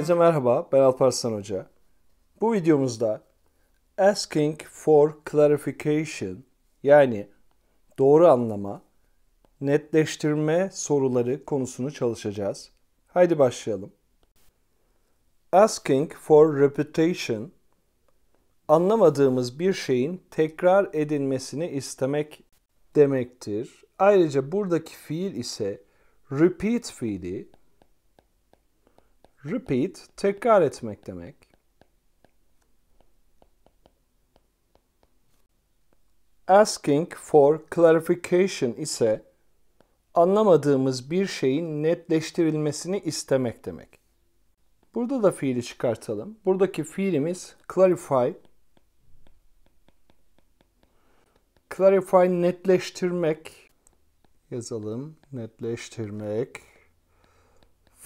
Herkese merhaba, ben Alparslan Hoca. Bu videomuzda asking for clarification yani doğru anlama, netleştirme soruları konusunu çalışacağız. Haydi başlayalım. Asking for repetition anlamadığımız bir şeyin tekrar edilmesini istemek demektir. Ayrıca buradaki fiil ise repeat fiili Repeat tekrar etmek demek. Asking for clarification ise anlamadığımız bir şeyin netleştirilmesini istemek demek. Burada da fiili çıkartalım. Buradaki fiilimiz clarify. Clarify netleştirmek yazalım. Netleştirmek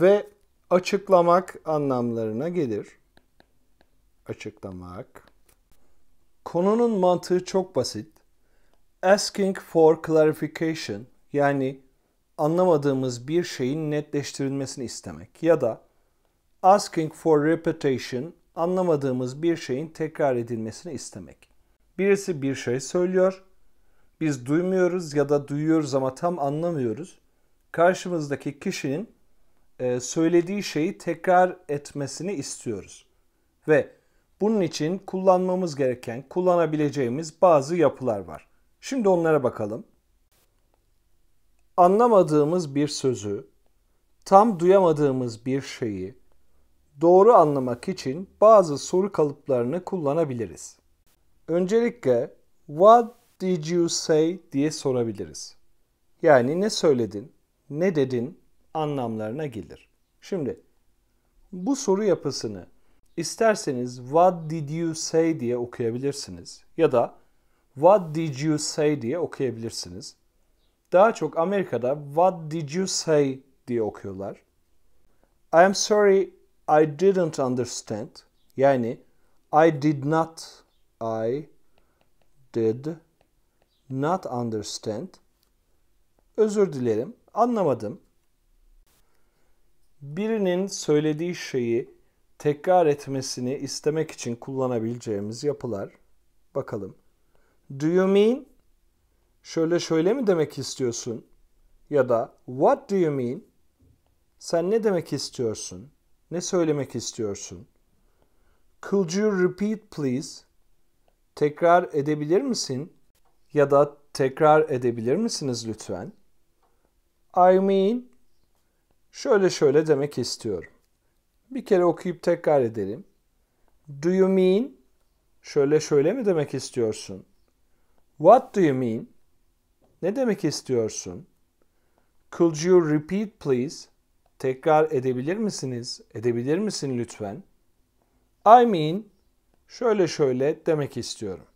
ve açıklamak anlamlarına gelir. Açıklamak. Konunun mantığı çok basit. Asking for clarification yani anlamadığımız bir şeyin netleştirilmesini istemek ya da asking for repetition anlamadığımız bir şeyin tekrar edilmesini istemek. Birisi bir şey söylüyor. Biz duymuyoruz ya da duyuyoruz ama tam anlamıyoruz. Karşımızdaki kişinin e, söylediği şeyi tekrar etmesini istiyoruz. Ve bunun için kullanmamız gereken, kullanabileceğimiz bazı yapılar var. Şimdi onlara bakalım. Anlamadığımız bir sözü, tam duyamadığımız bir şeyi doğru anlamak için bazı soru kalıplarını kullanabiliriz. Öncelikle what did you say diye sorabiliriz. Yani ne söyledin, ne dedin anlamlarına gelir. Şimdi bu soru yapısını isterseniz what did you say diye okuyabilirsiniz ya da what did you say diye okuyabilirsiniz. Daha çok Amerika'da what did you say diye okuyorlar. I am sorry I didn't understand. Yani I did not I did not understand. Özür dilerim. Anlamadım birinin söylediği şeyi tekrar etmesini istemek için kullanabileceğimiz yapılar. Bakalım. Do you mean? Şöyle şöyle mi demek istiyorsun? Ya da what do you mean? Sen ne demek istiyorsun? Ne söylemek istiyorsun? Could you repeat please? Tekrar edebilir misin? Ya da tekrar edebilir misiniz lütfen? I mean Şöyle şöyle demek istiyorum. Bir kere okuyup tekrar edelim. Do you mean? Şöyle şöyle mi demek istiyorsun? What do you mean? Ne demek istiyorsun? Could you repeat please? Tekrar edebilir misiniz? Edebilir misin lütfen? I mean şöyle şöyle demek istiyorum.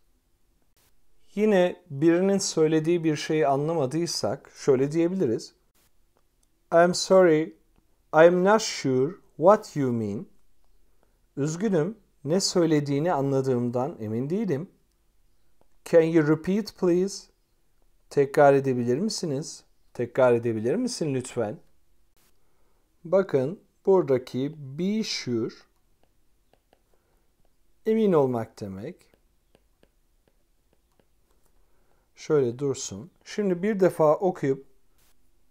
Yine birinin söylediği bir şeyi anlamadıysak şöyle diyebiliriz. I'm sorry, I'm not sure what you mean. Üzgünüm, ne söylediğini anladığımdan emin değilim. Can you repeat please? Tekrar edebilir misiniz? Tekrar edebilir misin lütfen? Bakın buradaki be sure emin olmak demek. Şöyle dursun. Şimdi bir defa okuyup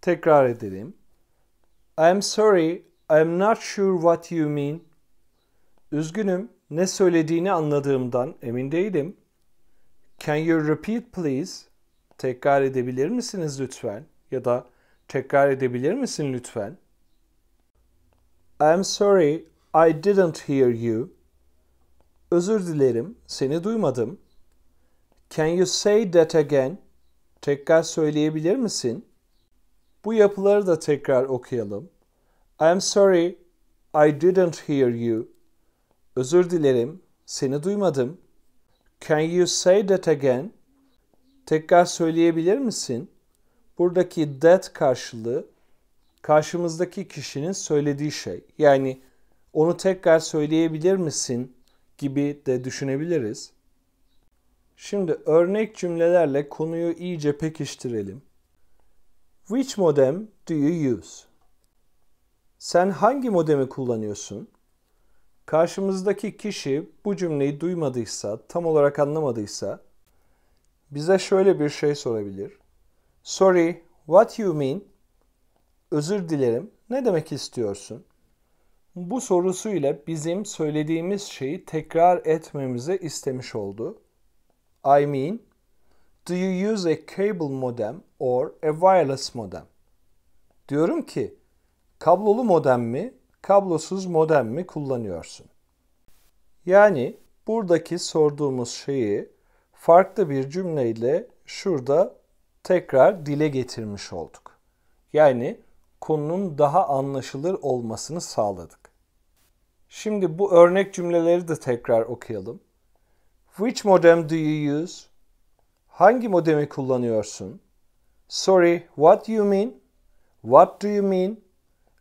tekrar edelim. I'm sorry, I'm not sure what you mean. Üzgünüm, ne söylediğini anladığımdan emin değilim. Can you repeat please? Tekrar edebilir misiniz lütfen? Ya da tekrar edebilir misin lütfen? I'm sorry, I didn't hear you. Özür dilerim, seni duymadım. Can you say that again? Tekrar söyleyebilir misin? Bu yapıları da tekrar okuyalım. I'm sorry I didn't hear you. Özür dilerim, seni duymadım. Can you say that again? Tekrar söyleyebilir misin? Buradaki that karşılığı karşımızdaki kişinin söylediği şey. Yani onu tekrar söyleyebilir misin gibi de düşünebiliriz. Şimdi örnek cümlelerle konuyu iyice pekiştirelim. Which modem do you use? Sen hangi modemi kullanıyorsun? Karşımızdaki kişi bu cümleyi duymadıysa, tam olarak anlamadıysa bize şöyle bir şey sorabilir. Sorry, what you mean? Özür dilerim, ne demek istiyorsun? Bu sorusuyla bizim söylediğimiz şeyi tekrar etmemizi istemiş oldu. I mean, do you use a cable modem? or a wireless modem. Diyorum ki kablolu modem mi, kablosuz modem mi kullanıyorsun? Yani buradaki sorduğumuz şeyi farklı bir cümleyle şurada tekrar dile getirmiş olduk. Yani konunun daha anlaşılır olmasını sağladık. Şimdi bu örnek cümleleri de tekrar okuyalım. Which modem do you use? Hangi modemi kullanıyorsun? Sorry, what do you mean? What do you mean?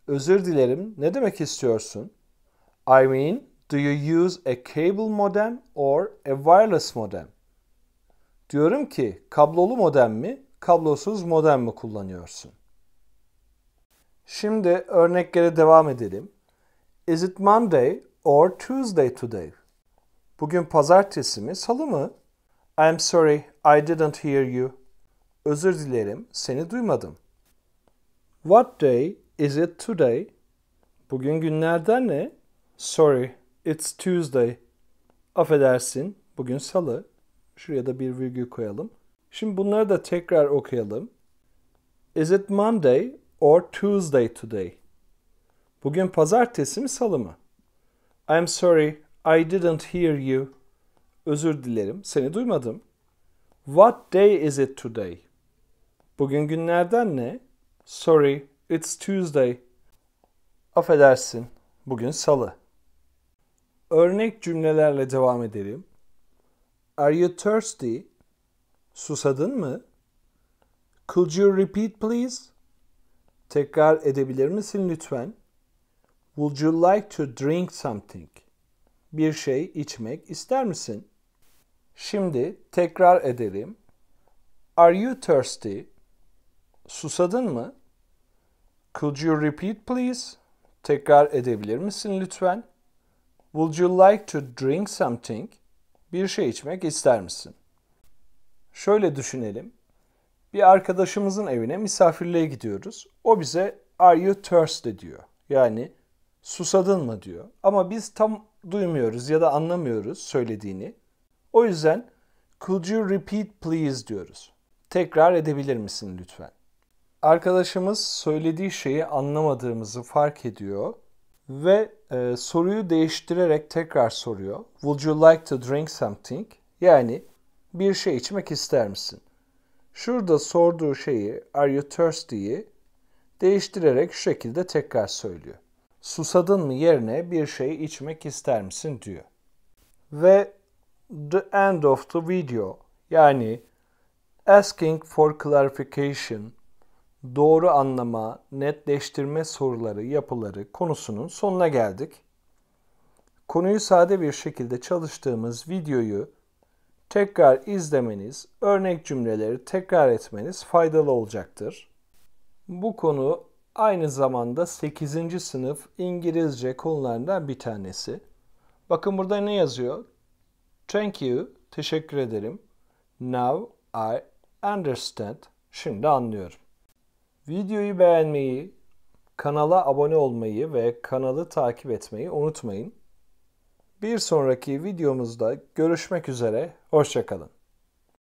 Özür dilerim, ne demek istiyorsun? I mean, do you use a cable modem or a wireless modem? Diyorum ki, kablolu modem mi, kablosuz modem mi kullanıyorsun? Şimdi örneklere devam edelim. Is it Monday or Tuesday today? Bugün pazartesi mi, salı mı? I'm sorry, I didn't hear you. Özür dilerim, seni duymadım. What day is it today? Bugün günlerden ne? Sorry, it's Tuesday. Affedersin, bugün salı. Şuraya da bir virgül koyalım. Şimdi bunları da tekrar okuyalım. Is it Monday or Tuesday today? Bugün pazartesi mi salı mı? I'm sorry, I didn't hear you. Özür dilerim, seni duymadım. What day is it today? Bugün günlerden ne? Sorry, it's Tuesday. Affedersin, bugün salı. Örnek cümlelerle devam edelim. Are you thirsty? Susadın mı? Could you repeat please? Tekrar edebilir misin lütfen? Would you like to drink something? Bir şey içmek ister misin? Şimdi tekrar edelim. Are you thirsty? Susadın mı? Could you repeat please? Tekrar edebilir misin lütfen? Would you like to drink something? Bir şey içmek ister misin? Şöyle düşünelim. Bir arkadaşımızın evine misafirliğe gidiyoruz. O bize are you thirsty diyor. Yani susadın mı diyor. Ama biz tam duymuyoruz ya da anlamıyoruz söylediğini. O yüzden could you repeat please diyoruz. Tekrar edebilir misin lütfen? arkadaşımız söylediği şeyi anlamadığımızı fark ediyor ve e, soruyu değiştirerek tekrar soruyor. Would you like to drink something? Yani bir şey içmek ister misin? Şurada sorduğu şeyi are you thirsty'yi değiştirerek şu şekilde tekrar söylüyor. Susadın mı yerine bir şey içmek ister misin diyor. Ve the end of the video yani asking for clarification doğru anlama, netleştirme soruları, yapıları konusunun sonuna geldik. Konuyu sade bir şekilde çalıştığımız videoyu tekrar izlemeniz, örnek cümleleri tekrar etmeniz faydalı olacaktır. Bu konu aynı zamanda 8. sınıf İngilizce konularından bir tanesi. Bakın burada ne yazıyor? Thank you, teşekkür ederim. Now I understand. Şimdi anlıyorum. Videoyu beğenmeyi, kanala abone olmayı ve kanalı takip etmeyi unutmayın. Bir sonraki videomuzda görüşmek üzere, hoşçakalın.